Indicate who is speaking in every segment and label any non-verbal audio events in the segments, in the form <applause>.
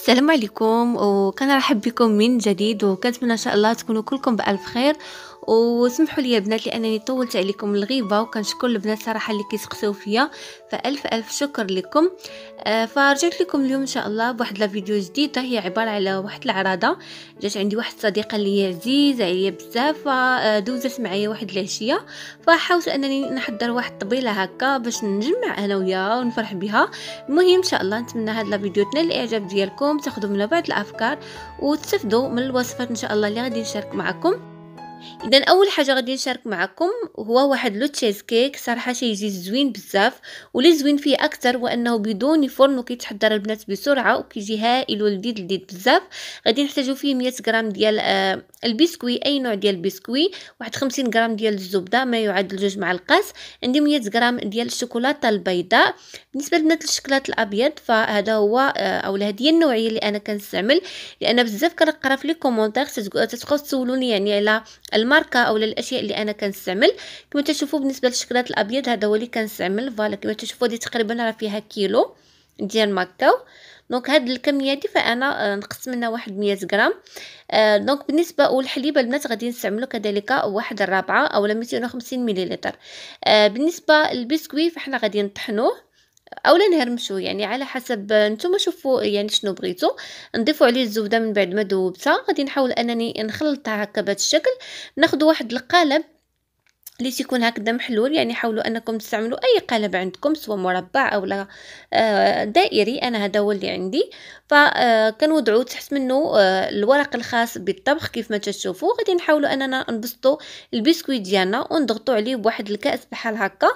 Speaker 1: السلام عليكم وكنرحب بكم من جديد وكنتمنى ان شاء الله تكونوا كلكم بالف خير وسمحوا لي بنات لانني طولت عليكم الغيبه وكنشكر البنات صراحه اللي كيسقسيو فيا فالف الف شكر لكم آه، فرجعت لكم اليوم ان شاء الله بواحد لا فيديو جديده هي عباره على واحد العراضه جات عندي واحد الصديقه اللي هي عزيزه عليا بزاف فدوزت آه، معايا واحد العشيه فحاولت انني نحضر واحد طبيله هكا باش نجمع انا وياها ونفرح بها المهم ان شاء الله نتمنى هذا الفيديو تنال الاعجاب ديالكم تاخذوا منه بعض الافكار وتستفدوا من الوصفات ان شاء الله اللي غادي نشارك معكم اذا اول حاجه غادي نشارك معكم هو واحد لو تشيز كيك صراحه يجي زوين بزاف واللي زوين فيه اكثر هو انه بدون فرن وكيتحضر البنات بسرعه وكيجي هائل ولذيذ لذيذ بزاف غادي نحتاجو فيه 100 غرام ديال آه البسكوي اي نوع ديال البسكوي واحد 50 غرام ديال الزبده ما يعادل جوج معلقات عندي 100 غرام ديال الشوكولاته البيضاء بالنسبه لبنات الشكلاط الابيض فهذا هو آه او هذه النوعيه اللي انا كنستعمل لان بزاف كنقرا في لي كومونتير تتبقاو تسولوني يعني على الماركه او للاشياء اللي انا كنستعمل كما تشوفوا بالنسبه للشكلات الابيض هذا هو اللي كنستعمل فوالا كما تشوفوا دي تقريبا راه فيها كيلو ديال ماكاو دونك هاد الكميه دي فانا آه، نقص منها واحد 100 غرام آه دونك بالنسبه والحليب البنات غادي نستعملو كذلك واحد الرابعه اولا 250 مليلتر آه بالنسبه للبسكوي فاحنا غادي نطحنوه اولا نهرمشو يعني على حسب نتوما شوفوا يعني شنو بغيتو نضيفوا عليه الزبده من بعد ما ذوبتها غادي نحاول انني نخلطها هكا بهذا الشكل ناخذ واحد القالب اللي تيكون هكذا محلول يعني حاولوا انكم تستعملوا اي قالب عندكم سواء مربع او لا آه، دائري انا هذا هو اللي عندي فكنوضعوا آه، تحت منه آه، الورق الخاص بالطبخ كيف ما تشوفوا غادي نحاولوا اننا نبسطوا البسكويت ديالنا ونضغطوا عليه بواحد الكاس بحال هكا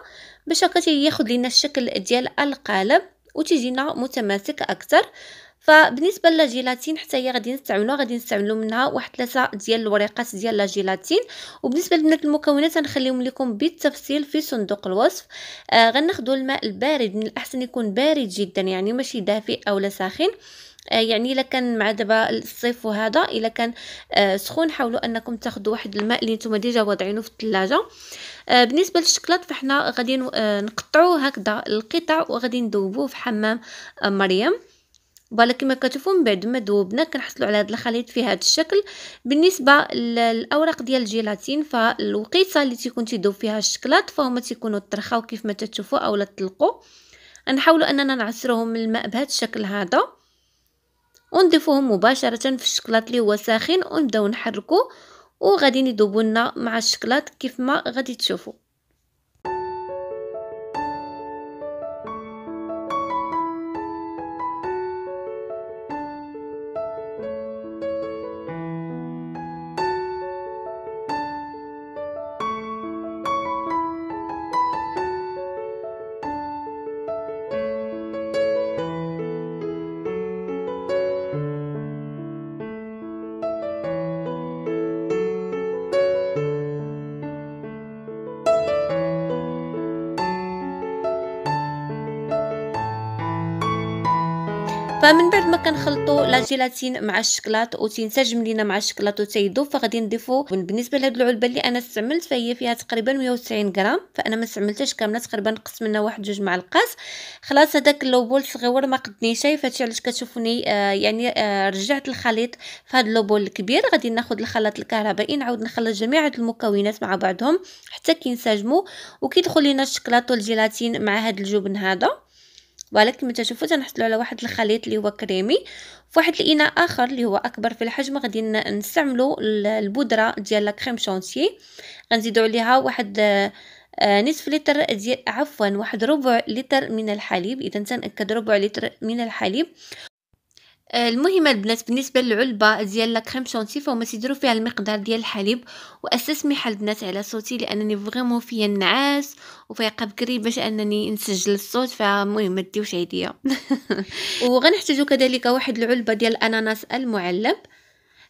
Speaker 1: باش هكا ياخذ لينا الشكل ديال القالب وتجينا متماسك اكثر فبالنسبه للجيلاتين حتى هي غادي نستعملوها غادي نستعملو منها واحد ثلاثه ديال الوريقات ديال الجيلاتين وبالنسبه لبنات المكونات غنخليهم لكم بالتفصيل في صندوق الوصف آه غناخذوا الماء البارد من الاحسن يكون بارد جدا يعني ماشي دافئ او لا ساخن آه، يعني الا كان مع دابا الصيف وهذا الا كان آه، سخون حاولوا انكم تاخذوا واحد الماء اللي نتوما ديجا واضعينه في الثلاجه آه، بالنسبه للشكلاط فاحنا غادي نقطعوه هكذا القطع وغادي ندوبوه في حمام مريم فوالا كما كتشوفوا من بعد ما ذوبنا كنحصلوا على هذا الخليط في هذا الشكل بالنسبه للاوراق ديال الجيلاتين فالوقيته اللي تيكون تيذوب فيها الشكلاط فهما تيكونوا طرخاو كيف ما تتشوفوا اولا تطلقوا نحاولوا اننا نعصروهم من الماء بهذا الشكل هذا ونضيفوهم مباشره في الشكلاط اللي هو ساخن ونبداو نحركو وغادي يذوبوا لنا مع الشكلاط كيف ما غادي تشوفوا فمن بعد ما كنخلطوا لا جيلاتين مع الشكلاط وتنسجم لينا مع الشكلاط وتيذوب فغادي نضيفو بالنسبه لهاد العلبه اللي انا استعملت فهي فيها تقريبا 190 غرام فانا ما استعملتهاش كامله تقريبا نقص منها واحد جوج معلقات خلاص هذاك اللوبول الصغيور ما قدنيش فهادشي علاش كتشوفوني آه يعني آه رجعت الخليط فهاد اللوبول الكبير غادي ناخد الخلاط الكهربائي نعاود نخلط جميع هاد المكونات مع بعضهم حتى كينسجموا وكيدخل لينا الشكلاط والجيلاتين مع هاد الجبن هذا ولكن كما تشوفوا تنحصلوا على واحد الخليط اللي هو كريمي فواحد الاناء اخر اللي هو اكبر في الحجم غادي نستعملوا البودره ديال لا كريم شونتيي غنزيدوا عليها واحد آه، نصف لتر ديال عفوا واحد ربع لتر من الحليب اذا تنأكد ربع لتر من الحليب آه، المهم البنات بالنسبه للعلبه ديال لا كريم شونتي فهما تيديروا فيها المقدار ديال الحليب واستسمح البنات على صوتي لانني فريمون فيا النعاس وفايقه بكري باش انني نسجل الصوت فالمهم ما ديوش عيديه <laughs> وغنحتاجو كذلك واحد العلبه ديال الاناناس المعلب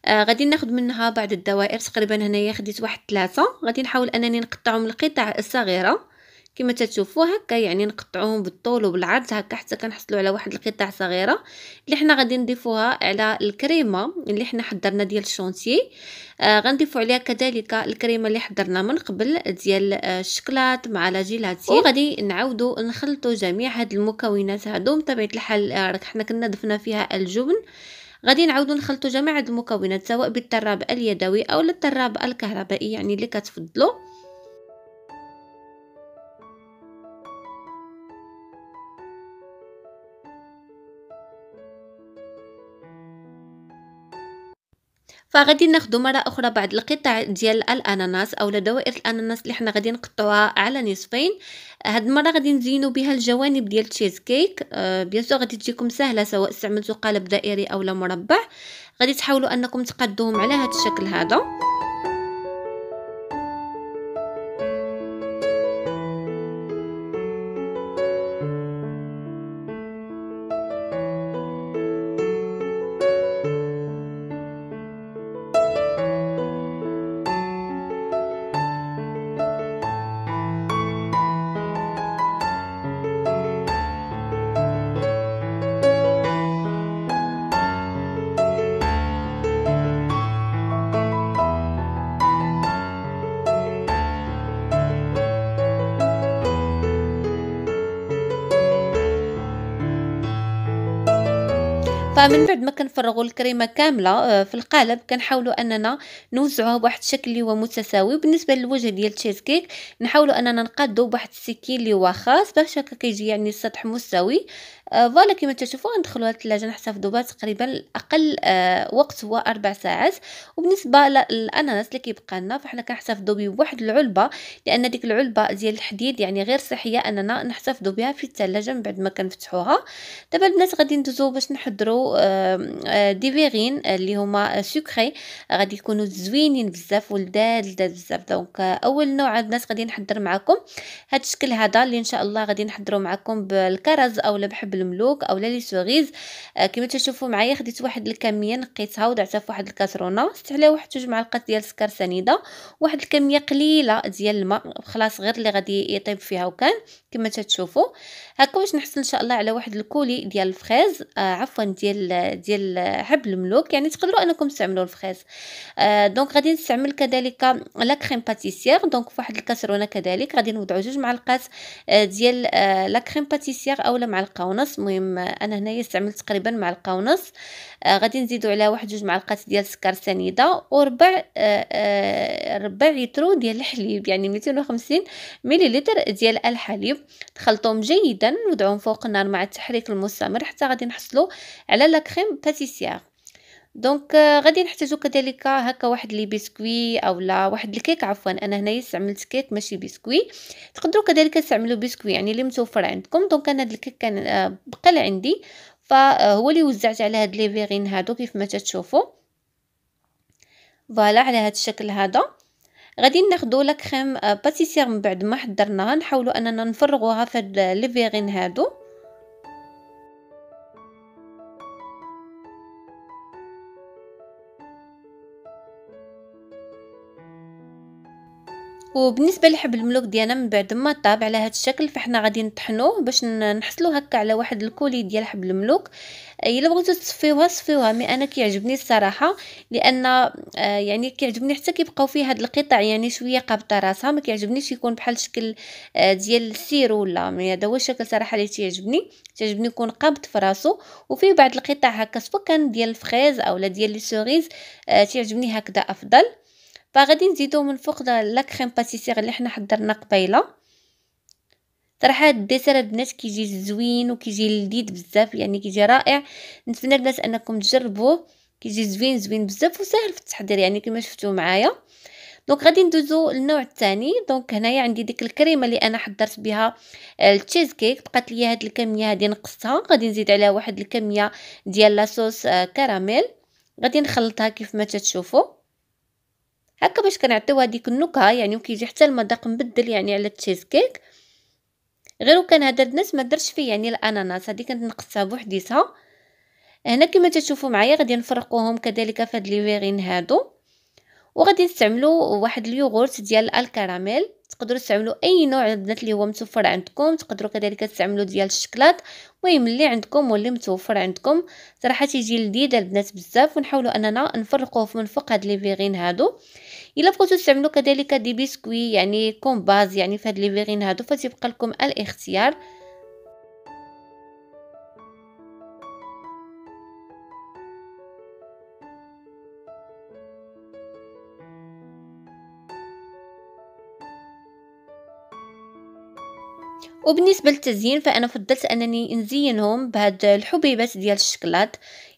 Speaker 1: آه غادي ناخذ منها بعض الدوائر تقريبا هنايا خديت واحد ثلاثة غادي نحاول انني نقطعهم لقطع صغيره كما تتشوفوا هكا يعني نقطعوهم بالطول وبالعرض هكا حتى كنحصلوا على واحد القطع صغيره اللي حنا غادي نضيفوها على الكريمه اللي حنا حضرنا ديال الشونتي آه غنضيفوا عليها كذلك الكريمه اللي حضرنا من قبل ديال آه، الشكلاط مع لا جيلاتين وغادي نعاودوا نخلطوا جميع هاد المكونات هادو بطبيعه الحال آه، راك حنا كنا ضفنا فيها الجبن غادي نعاودو نخلطو جميع هاد المكونات سواء بالطراب اليدوي او الطراب الكهربائي يعني اللي كتفضلوا فغادي ناخدو مرة أخرى بعض القطع ديال الأناناس أو دوائر الأناناس اللي حنا غادي نقطعوها على نصفين هاد المرة غادي نزينو بها الجوانب ديال تشيز كيك أه بيان سو غادي تجيكم سهلة سواء استعملتو قالب دائري أو لا مربع غادي تحاولوا أنكم تقادوهم على هذا الشكل هذا فمن بعد ما كنفرغوا الكريمه كامله آه، في القالب كنحاولوا اننا نوزعوها بواحد الشكل اللي هو متساوي وبالنسبه للوجه ديال التشيز كيك نحاولوا اننا نقادوا بواحد السكين اللي هو خاص باش هكا كيجي يعني السطح مستوي كيما كما تشوفون هاد الثلاجة نحتفظوا بها تقريبا اقل آه، وقت هو اربع ساعات وبالنسبة للاناناس اللي كيبقى لنا فحنا كنحتفظوا بواحد العلبة لان ديك العلبة ديال الحديد يعني غير صحية اننا نحتفظوا بها في الثلاجة من بعد ما كنفتحوها دابا البنات غادي ندوزو باش نحضروا آه، آه، دي فيغين اللي هما سكري غادي يكونوا زوينين بزاف ولذاذ لذاذ بزاف دونك اول نوع البنات غادي نحضر معكم هذا الشكل هذا اللي ان شاء الله غادي نحضروا معكم بالكرز اولا بحبل الملوك اولا لي سوغيز آه كما تشوفوا معايا خديت واحد الكميه نقيتها وضعتها في واحد الكاسرونه وسقت عليها واحد جوج معلقات ديال السكر سنيده واحد الكميه قليله ديال الماء خلاص غير اللي غادي يطيب فيها وكان كما تشوفوا هكا واش نحصل ان شاء الله على واحد الكولي ديال الفخيز آه عفوا ديال ديال حب الملوك يعني تقدروا انكم تستعملوا الفخيز آه دونك غادي نستعمل كذلك لا كريم باتيسير دونك في واحد الكاسرونه كذلك غادي نوضعوا جوج معلقات آه، ديال آه، لا كريم باتيسير اولا معلقه ونص ونص مهم انا هنايا استعملت تقريبا معلقه ونص آه غادي نزيدو عليها واحد جوج معلقات ديال السكر سنيده وربع آه آه ربع لتر ديال الحليب يعني 250 مليلتر ديال الحليب تخلطوهم جيدا ونوضعهم فوق النار مع التحريك المستمر حتى غادي نحصلوا على لا كريم باتيسيير دونك آه، غادي نحتاجو كذلك هكا واحد لي بسكوي اولا واحد الكيك عفوا انا هنايا استعملت كيك ماشي بسكوي تقدروا كذلك تستعملوا بسكوي يعني اللي متوفر عندكم دونك انا هاد الكيك كان آه، بقى عندي فهو آه، اللي وزعت على هاد لي فيغين هادو كيف ما تشوفوا فوالا على هاد الشكل هذا غادي ناخذوا لا كريم باتيسير من بعد ما حضرناها نحاولوا اننا نفرغوها في هاد لي فيغين هادو وبالنسبه لحب الملوك ديالنا من بعد ما طاب على هذا الشكل فحنا غادي نطحنوه باش نحصلوا هكا على واحد الكولي ديال حب الملوك آه، الا بغيتو تصفيوها صفيوها مي انا كيعجبني الصراحه لان آه، يعني كيعجبني حتى كيبقاو فيه هاد القطع يعني شويه قابطه راسها ما كيعجبنيش يكون بحال شكل آه، ديال السير ولا مي هذا هو الشكل صراحه اللي تيعجبني تيعجبني يكون قابط في راسو وفيه بعض القطع هكا سواء كان ديال الفريز اولا ديال لي سوريز تيعجبني هكذا افضل فغادي نزيدو من فوق لا كريم باتيسير اللي حنا حضرنا قبيله صراحه هاد الديسير البنات كيجي زوين وكيجي لذيذ بزاف يعني كيجي رائع نتمنى البنات انكم تجربوه كيجي زوين زوين بزاف وسهل في التحضير يعني كما شفتو معايا دونك غادي ندوزو للنوع الثاني دونك هنايا عندي ديك الكريمه اللي انا حضرت بها آه، التشيز كيك بقات لي هاد الكميه هادي نقصتها غادي نزيد عليها واحد الكميه ديال لاصوص آه، كراميل غادي نخلطها كيف ما تتشوفوا هكا باش كنعطيو هذيك النكهه يعني وكيجي حتى المذاق مبدل يعني على التشيز كيك غير وكان هذا الناس ما درش فيه يعني الاناناس هذه كنت نقصها بوحديتها هنا كما تشوفوا معايا غادي نفرقوهم كذلك في هاد لي هادو وغادي نستعملوا واحد اليوغورت ديال الكراميل تقدروا تستعملوا اي نوع البنات اللي هو متوفر عندكم تقدروا كذلك تستعملوا ديال الشكلاط المهم اللي عندكم واللي متوفر عندكم صراحه تيجي لذيذ البنات بزاف ونحاولوا اننا نفرقوه من فوق هاد لي فيغين هادو الا بغيتو تستعملوا كذلك دي بيسكوي يعني كومباز يعني في هاد لي فيغين هادو فتبقى لكم الاختيار وبالنسبه للتزيين فانا فضلت انني نزينهم بهاد الحبيبات ديال الشكلاط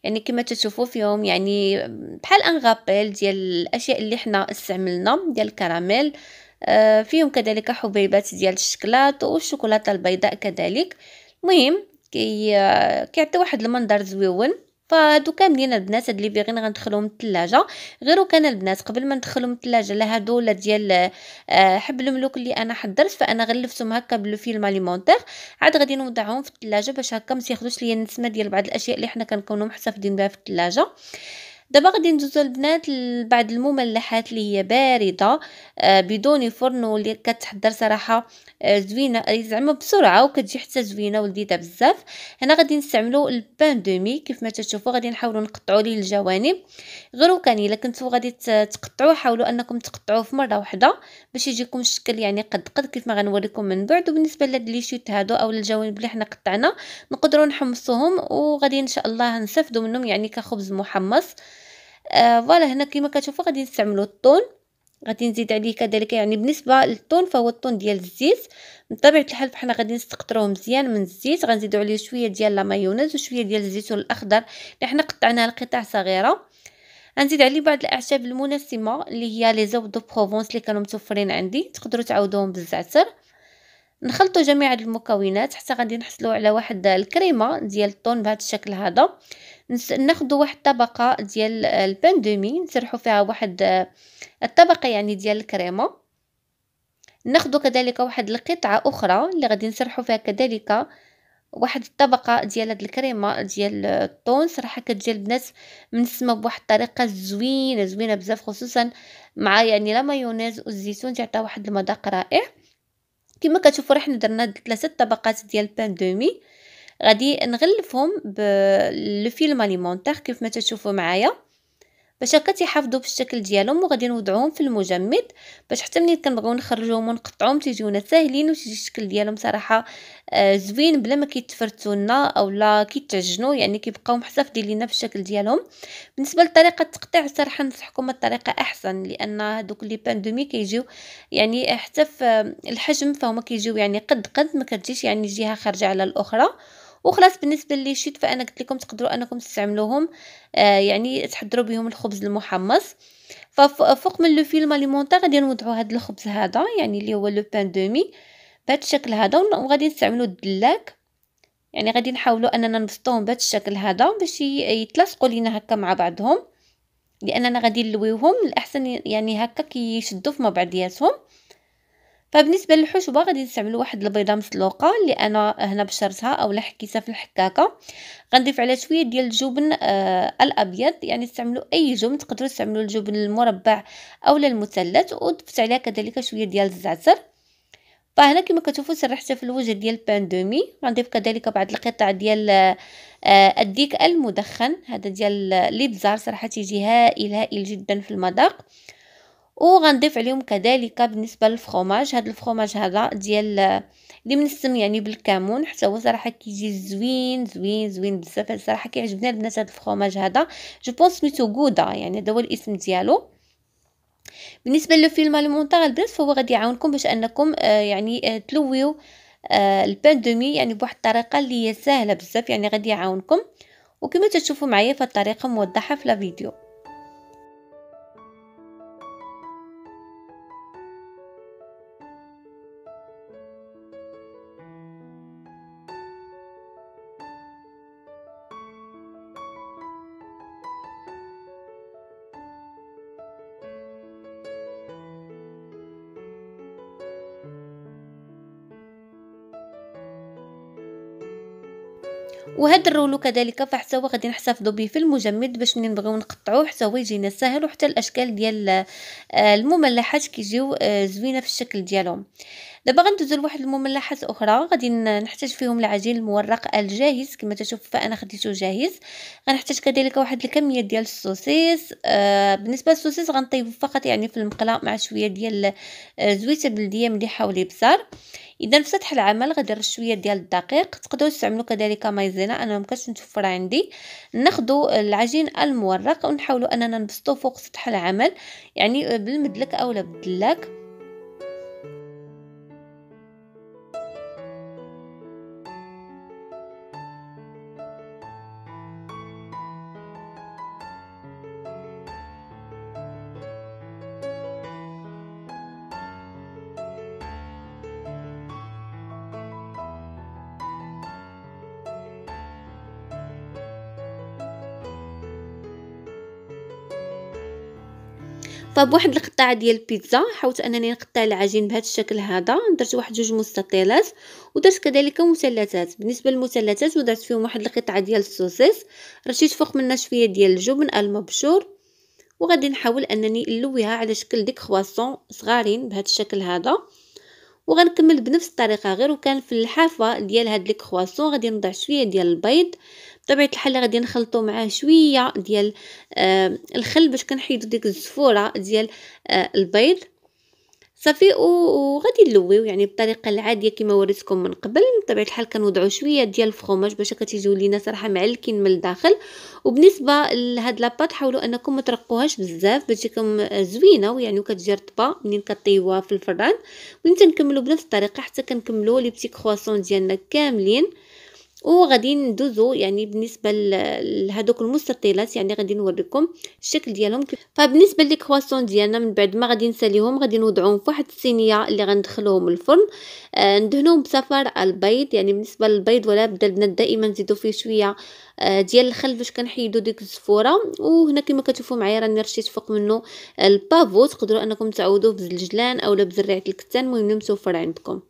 Speaker 1: يعني كما تشوفوا فيهم يعني بحال انغابيل ديال الاشياء اللي حنا استعملنا ديال الكراميل آه، فيهم كذلك حبيبات ديال الشكلاط والشوكولاته البيضاء كذلك المهم كي آه، كيعطي واحد المنظر زويون فهادو كاملين البنات هاد لي فيغين غندخلوهم الثلاجه غير وكان البنات قبل ما ندخلهم الثلاجه لهادو هادو لا ديال آه، حب الملوك اللي انا حضرت فانا غلفتهم هكا بلو فيلم اليمونتير عاد غادي نوضعهم في الثلاجه باش هكا ما تاخذوش ليا النسمه ديال بعض الاشياء اللي حنا كنكونوا محتفظين بها في الثلاجه دابا غادي ندوزو البنات لبعض المملحات اللي هي بارده آه، بدون فرن واللي كتحضر صراحه آه، زوينه آه، زعما بسرعه وكتجي حتى زوينه ولذيذه بزاف هنا غادي نستعملو البان دومي كيف ما تشوفوا غادي نحاولوا نقطعوا ليه الجوانب غير وكان الا كنتو غادي تقطعوه حاولوا انكم تقطعوه في مره واحده باش يجيكم الشكل يعني قد قد كيف ما غنوريكم من بعد وبالنسبه لهاد لي شوت هادو او الجوانب اللي حنا قطعنا نقدروا نحمصوهم وغادي ان شاء الله نستافدوا منهم يعني كخبز محمص آه، فوالا هنا كما كتشوفوا غادي نستعملوا الطون غادي نزيد عليه كذلك يعني بالنسبه للطون فهو الطون ديال الزيت بطبيعه الحال فحنا غادي نستقطروه مزيان من الزيت غنزيدوا عليه شويه ديال لا مايونيز وشويه ديال الزيتون الاخضر اللي حنا قطعناها لقطع صغيره غنزيد عليه بعض الاعشاب المناسبه اللي هي لي زوب دو بروفونس اللي كانوا متوفرين عندي تقدروا تعوضوهم بالزعتر نخلطوا جميع المكونات حتى غادي نحصلوا على واحد الكريمه ديال الطون بهذا الشكل هذا ناخذ واحد الطبقه ديال البان دومي نسرحو فيها واحد الطبقه يعني ديال الكريمه ناخذ كذلك واحد القطعه اخرى اللي غادي نسرحو فيها كذلك واحد الطبقه ديال هاد الكريمه ديال الطون صراحه كتجي البنات السما بواحد الطريقه زوينه زوينه بزاف خصوصا مع يعني لا مايونيز والزيتون تعطي واحد المذاق رائع كما كتشوفوا حنا درنا ثلاثه طبقات ديال بان دومي غادي نغلفهم بالفيلم اليمونتير كيف ما تشوفوا معايا باش هكا تيحافظوا بالشكل ديالهم وغادي نوضعوهم في المجمد باش حتى ملي كنبغيو نخرجوهم ونقطعوهم تيجيونا ساهلين وتيجي الشكل ديالهم صراحه آه زوين بلا ما كيتفرتوا لنا اولا كيتعجنوا يعني كيبقاو محتفظين لينا بالشكل ديالهم بالنسبه لطريقه التقطيع صراحه ننصحكم الطريقه احسن لان هذوك لي بان كيجيو يعني حتى في الحجم فهما كيجيو يعني قد قد ما كتجيش يعني جهه خارجه على الاخرى وخلاص بالنسبه لي شيت فانا قلت لكم تقدروا انكم تستعملوهم آه يعني تحضروا بهم الخبز المحمص ففوق من لو فيلم اليمونتير غادي نوضعوا هذا الخبز هذا يعني اللي هو لو بان دومي بهذا الشكل هذا وغادي نستعملوا الدلاك يعني غادي نحاولوا اننا نبسطوهم بهذا الشكل هذا باش يتلاصقوا لينا هكا مع بعضهم لاننا غادي نلويوهم الاحسن يعني هكا كيشدوا في بعضياتهم فبالنسبه للحشوه غادي نستعمل واحد البيضه مسلوقه اللي انا هنا بشرتها اولا حكيتها في الحكاكه غنضيف عليها شويه ديال الجبن آه الابيض يعني استعملوا اي جبن تقدروا تستعملوا الجبن المربع اولا المثلث وضفت عليها كذلك شويه ديال الزعتر فهنا كما كتشوفوا سرحتها في الوجه ديال بان دومي غنضيف كذلك بعض القطع ديال آه الديك المدخن هذا ديال آه، ليبزار صراحه تيجي هائل هائل جدا في المذاق وغنضيف عليهم كذلك بالنسبه للفرomage هذا الفخوماج هذا ديال اللي منسم يعني بالكمون حتى هو صراحه كيجي زوين زوين زوين بزاف صراحه كيعجبنا البنات هذا الفخوماج هذا جو بونس سميتو غودا يعني هذا هو الاسم ديالو بالنسبه للفيلم المونطاج البنات فهو غادي يعاونكم باش انكم آه، يعني آه، تلويو آه، البان دومي يعني بواحد الطريقه اللي هي سهله بزاف يعني غادي يعاونكم وكما تشوفوا معايا فالطريقه موضحه في الفيديو وهذا الرولو كذلك فحتى هو غادي نحتفظوا به في المجمد باش ملي نبغيو نقطعوه حتى هو يجينا ساهل وحتى الاشكال ديال آه، المملحات كيجيو آه، زوينه في الشكل ديالهم دابا غندوزو لواحد المملحات اخرى غادي نحتاج فيهم العجين المورق الجاهز كما تشوف فانا خديته جاهز غنحتاج كذلك واحد الكميه ديال السوسيس آه بالنسبه للسوسيس غنطيبو فقط يعني في المقله مع شويه ديال آه، زويته بلديه مليحه والابزار اذا في سطح العمل غدير شويه ديال الدقيق تقدروا تستعملوا كذلك مايزينا انا ما كانتش متوفره عندي ناخذوا العجين المورق ونحاولوا اننا نبسطوه فوق سطح العمل يعني بالمدلك اولا بالدلاك طاب واحد القطعه ديال البيتزا حاولت انني نقطع العجين بهذا الشكل هذا درت واحد جوج مستطيلات ودرت كذلك مثلثات بالنسبه للمثلثات ودرت فيهم واحد القطعه ديال السوسيس رشيت فوق منها شويه ديال الجبن المبشور وغادي نحاول انني نلويها على شكل ديك كرواسون صغارين بهذا الشكل هذا وغنكمل بنفس الطريقه غير وكان في الحافه ديال هاد لي كرواسون غادي نضع شويه ديال البيض بطبيعه الحال غادي نخلطو معاه شويه ديال آه الخل باش كنحيدو ديك الزفوره ديال آه البيض صافي وغادي نلويو يعني بالطريقه العاديه كما وريتكم من قبل بطبيعه الحال كنوضعوا شويه ديال الفرماج باش كتجيو لينا صراحه معلكين من الداخل وبالنسبه لهاد لاباط حاولوا انكم ما ترقوهاش بزاف باش تجيكم آه، زوينه ويعني وكتجي رطبه منين كطيوها في الفران وانت نكملوا بنفس الطريقه حتى كنكملوا لي بتي كرواسون ديالنا كاملين وغادي ندوزو يعني بالنسبه لهذوك المستطيلات يعني غادي نوريكم الشكل ديالهم فبالنسبه لي ديالنا من بعد ما غادي نساليهم غادي نوضعوهم في واحد الصينيه اللي غندخلوهم الفرن آه ندهنوهم بصفر البيض يعني بالنسبه للبيض ولا بدا البنات دائما نزيدو فيه شويه آه ديال الخل باش كنحيدو ديك الزفوره وهنا كما كتشوفوا معايا راني رشيت فوق منه البافو تقدروا انكم تعوضوه بزلجلان اولا بزريعه الكتان المهم نمسوا فر عندكم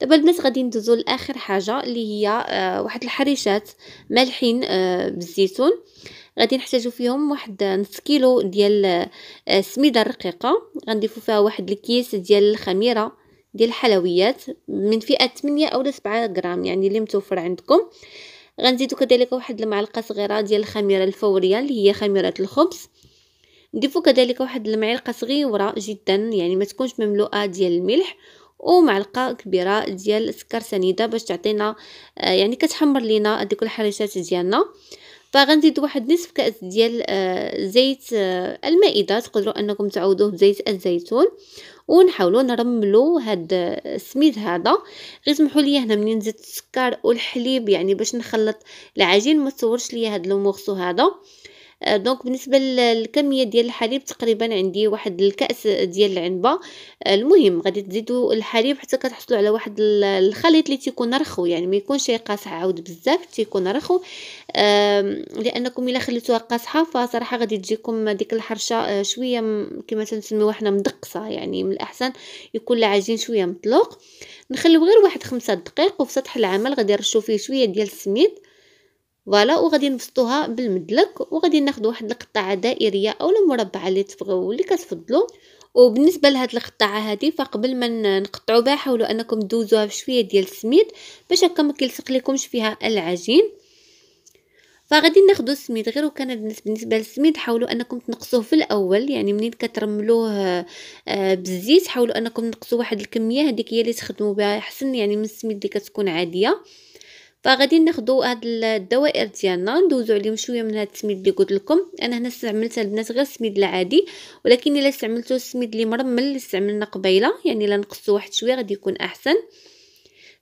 Speaker 1: دابا البنات غادي ندوزو لاخر حاجه اللي هي آه واحد الحريشات مالحين آه بالزيتون غادي نحتاجو فيهم واحد نص كيلو ديال السميده آه، الرقيقه غنضيفو فيها واحد الكيس ديال الخميره ديال الحلويات من فئه 8 اولا 7 غرام يعني اللي متوفر عندكم غنزيدو كذلك واحد المعلقه صغيره ديال الخميره الفوريه اللي هي خميره الخبز نضيفو كذلك واحد المعلقه صغيره جدا يعني ما تكونش مملوءه ديال الملح ومعلقه كبيره ديال السكر سنيده باش تعطينا آه، يعني كتحمر لينا هذوك الحريشات ديالنا فغنزيد واحد نصف كاس ديال آه، زيت آه، المائده تقدروا انكم تعوضوه بزيت الزيتون ونحاولوا نرملوا هاد السميد هذا غير سمحوا لي هنا منين زدت السكر والحليب يعني باش نخلط العجين ما تصورش ليا هاد لوموغسو هذا آه، دونك بالنسبه للكميه ديال الحليب تقريبا عندي واحد الكاس ديال العنبه آه، المهم غادي تزيدوا الحليب حتى كتحصلوا على واحد الخليط اللي تيكون رخو يعني ما يكونش قاصح عاود بزاف تيكون رخو لانكم الا خليتوها قاصحه فصراحه غادي تجيكم ديك الحرشه آه، شويه كما تنسميوها حنا مدقصه يعني من الاحسن يكون العجين شويه مطلوق نخليو غير واحد خمسة دقائق وفي سطح العمل غادي نرشو فيه شويه ديال السميد فوالا وغادي نبسطوها بالمدلك وغادي ناخذ واحد القطعه دائريه اولا مربعه اللي تبغيو اللي كتفضلوا وبالنسبه لهاد القطعه هذه فقبل ما نقطعوا بها حاولوا انكم دوزوها بشويه ديال السميد باش هكا ما كيلصق لكمش فيها العجين فغادي ناخذوا السميد غير وكان بالنسبه للسميد حاولوا انكم تنقصوه في الاول يعني منين كترملوه آه، بالزيت حاولوا انكم تنقصوا واحد الكميه هذيك هي اللي تخدموا بها احسن يعني من السميد اللي كتكون عاديه فغادي ناخدو هاد الدوائر ديالنا ندوزو عليهم شويه من هاد السميد اللي قلت لكم انا هنا استعملت البنات غير السميد العادي ولكن الا استعملتو السميد اللي مرمل اللي استعملنا قبيله يعني الا نقصوا واحد شويه غادي يكون احسن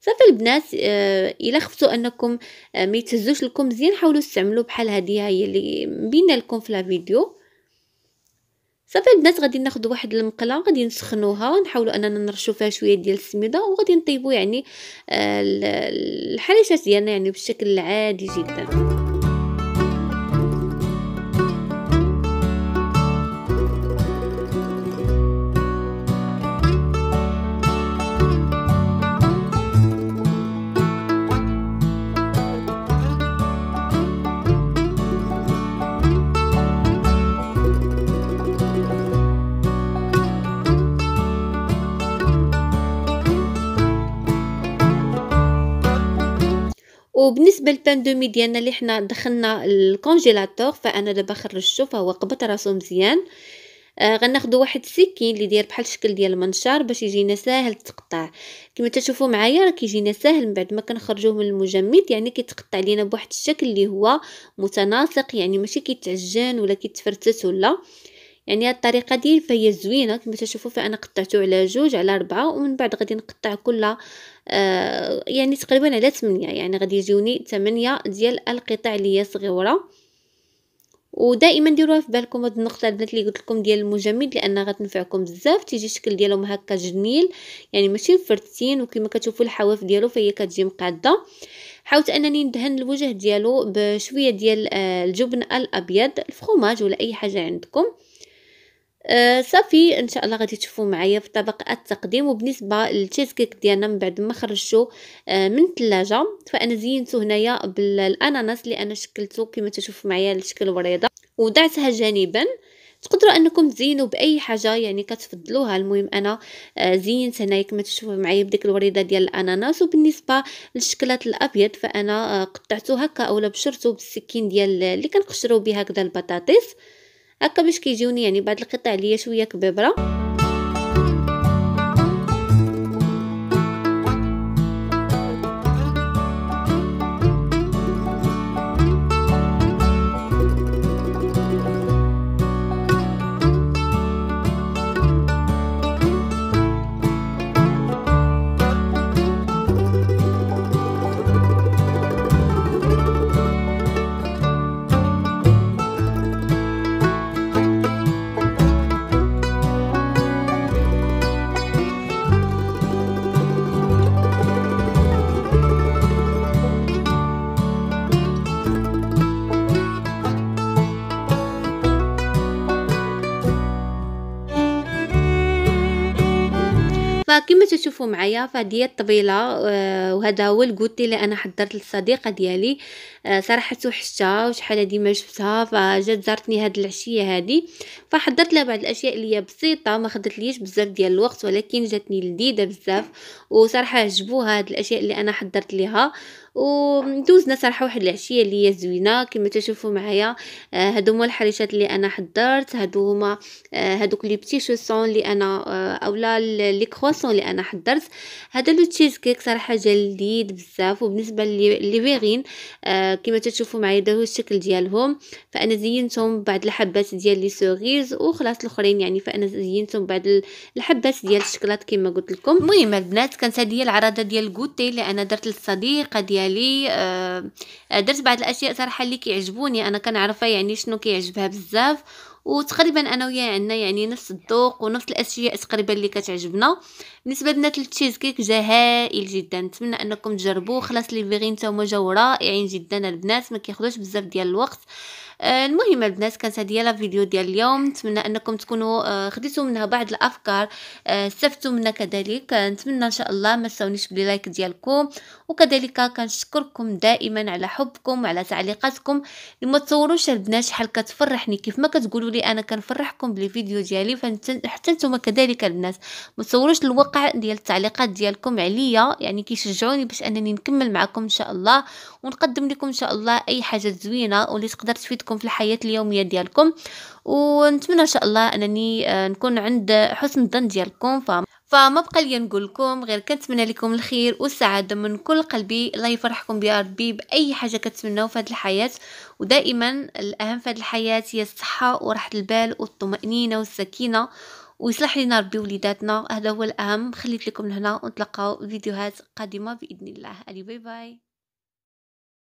Speaker 1: صافي البنات آه، الا خفتو انكم آه، ما يتهزوش لكم مزيان حاولوا استعملوا بحال هذه هي اللي مبينه لكم في لا فيديو صافي البنات غادي ناخذ واحد المقله غادي نسخنوها نحاولوا اننا نرشوا فيها شويه ديال السميده وغادي نطيبوا يعني آه، الحريشات ديالنا يعني بالشكل العادي جدا وبالنسبه للباندومي ديالنا اللي حنا دخلنا الكونجيلاتور فانا دابا خرجته فهو قبط راسو مزيان آه غناخذ واحد السكين اللي داير بحال الشكل ديال المنشار باش يجينا ساهل التقطاع كما تشوفوا معايا راه كيجينا ساهل من بعد ما كنخرجوه من المجمد يعني كيتقطع لينا بواحد الشكل اللي هو متناسق يعني ماشي كيتعجن ولا كيتفرتت ولا يعني هاد الطريقه ديال فهي زوينه كما تشوفوا فانا قطعته على جوج على ربعة ومن بعد غادي نقطع كل آه يعني تقريبا على 8 يعني غادي يجيوني 8 ديال القطع هي صغيره ودائما ديروها في بالكم هاد النقطه البنات اللي قلت لكم ديال المجمد لان غتنفعكم بزاف تيجي الشكل ديالهم هكا جميل يعني ماشي مفرتين وكما كتشوفوا الحواف ديالو فهي كتجي مقاده حاولت انني ندهن الوجه ديالو بشويه ديال آه، الجبن الابيض الفخوماج ولا اي حاجه عندكم آه، صافي ان شاء الله غادي تشوفوا معايا في طبق التقديم وبالنسبه للتشيز كيك ديالنا من بعد ما خرجته آه، من الثلاجه فانا زينته هنايا بالاناناس اللي انا شكلته كما تشوفوا معايا الشكل وريضه وضعتها جانبا تقدروا انكم تزينوا باي حاجه يعني كتفضلوها المهم انا آه، زينت هنايا كما تشوفوا معايا بديك الوريده ديال الاناناس وبالنسبه للشكلات الابيض فانا قطعته هكا اولا بشرته بالسكين ديال اللي كنقشرو به هكذا البطاطس هكا باش كيجيوني يعني بعض القطع ليا شويه كبيبره فكما تشوفوا معايا فهذه الطبيله آه، وهذا هو الكوتي اللي انا حضرت للصديقه ديالي آه، صراحه وحشتها وشحال هادي ما شفتها فجات زارتني هاد العشيه هادي فحضرت لها بعض الاشياء اللي هي بسيطه ما خدت ليش بزاف ديال الوقت ولكن جاتني لذيذه بزاف وصراحه عجبوها هاد الاشياء اللي انا حضرت ليها ودوزنا صراحه واحد العشيه اللي هي زوينه كما تشوفوا معايا آه، هادو هما الحريشات اللي انا حضرت هادو هما آه، هادوك لي بتي شوسون اللي انا آه، اولا لي كروسون اللي انا حضرت هذا لو تشيز كيك صراحه جا لذيذ بزاف وبالنسبه لي فيغين كما تشوفوا معايا ده هو الشكل ديالهم فانا زينتهم بعد الحبات ديال لي سوغيز وخلاص الاخرين يعني فانا زينتهم بعد الحبات ديال الشكلاط كما قلت لكم المهم البنات كانت هذه هي العرضة ديال الكوتي اللي انا درت للصديقه ديالي ديالي آه، درت بعض الاشياء صراحه اللي كيعجبوني انا كنعرفها يعني شنو كيعجبها بزاف وتقريبا انا وياه عندنا يعني نفس الذوق ونفس الاشياء تقريبا اللي كتعجبنا بالنسبه لبنات التشيز كيك جا هائل جدا نتمنى انكم تجربوه خلاص لي فيغين حتى هما جاو رائعين يعني جدا البنات ما كياخذوش بزاف ديال الوقت آه آه، المهم البنات كانت هذه هي لا فيديو ديال اليوم نتمنى انكم تكونوا آه، خديتوا منها بعض الافكار آه، استفدتوا منها كذلك نتمنى ان شاء الله ما تنساونيش باللايك ديالكم وكذلك كنشكركم دائما على حبكم وعلى تعليقاتكم ما تصوروش البنات شحال كتفرحني كيف ما كتقولوا لي انا كنفرحكم بلي فيديو ديالي فحتى نتوما كذلك البنات ما تصوروش الواقع ديال التعليقات ديالكم عليا يعني كيشجعوني باش انني نكمل معكم ان شاء الله ونقدم لكم ان شاء الله اي حاجه زوينه واللي تقدر تفيدكم ديالكم في الحياه اليوميه ديالكم ونتمنى ان شاء الله انني آه، نكون عند حسن الظن ديالكم فما فما بقى لي نقول لكم غير كنتمنى لكم الخير والسعاده من كل قلبي الله يفرحكم يا ربي باي حاجه كتمناو في هذه الحياه ودائما الاهم في هذه الحياه هي الصحه وراحه البال والطمانينه والسكينه ويصلح لنا ربي وليداتنا هذا هو الاهم خليت لكم لهنا ونتلقاو فيديوهات قادمه باذن الله علي باي باي